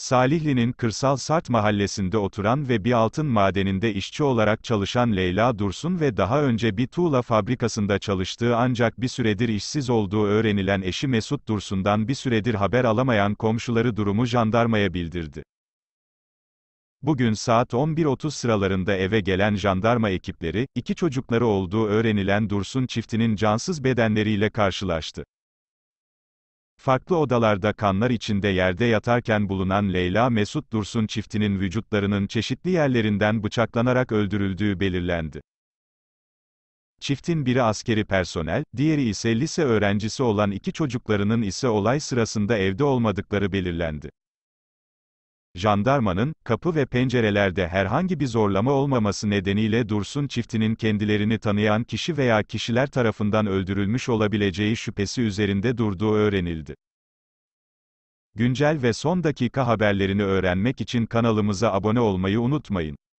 Salihli'nin kırsal Sart mahallesinde oturan ve bir altın madeninde işçi olarak çalışan Leyla Dursun ve daha önce bir tuğla fabrikasında çalıştığı ancak bir süredir işsiz olduğu öğrenilen eşi Mesut Dursun'dan bir süredir haber alamayan komşuları durumu jandarmaya bildirdi. Bugün saat 11.30 sıralarında eve gelen jandarma ekipleri, iki çocukları olduğu öğrenilen Dursun çiftinin cansız bedenleriyle karşılaştı. Farklı odalarda kanlar içinde yerde yatarken bulunan Leyla Mesut Dursun çiftinin vücutlarının çeşitli yerlerinden bıçaklanarak öldürüldüğü belirlendi. Çiftin biri askeri personel, diğeri ise lise öğrencisi olan iki çocuklarının ise olay sırasında evde olmadıkları belirlendi jandarmanın, kapı ve pencerelerde herhangi bir zorlama olmaması nedeniyle Dursun çiftinin kendilerini tanıyan kişi veya kişiler tarafından öldürülmüş olabileceği şüphesi üzerinde durduğu öğrenildi. Güncel ve son dakika haberlerini öğrenmek için kanalımıza abone olmayı unutmayın.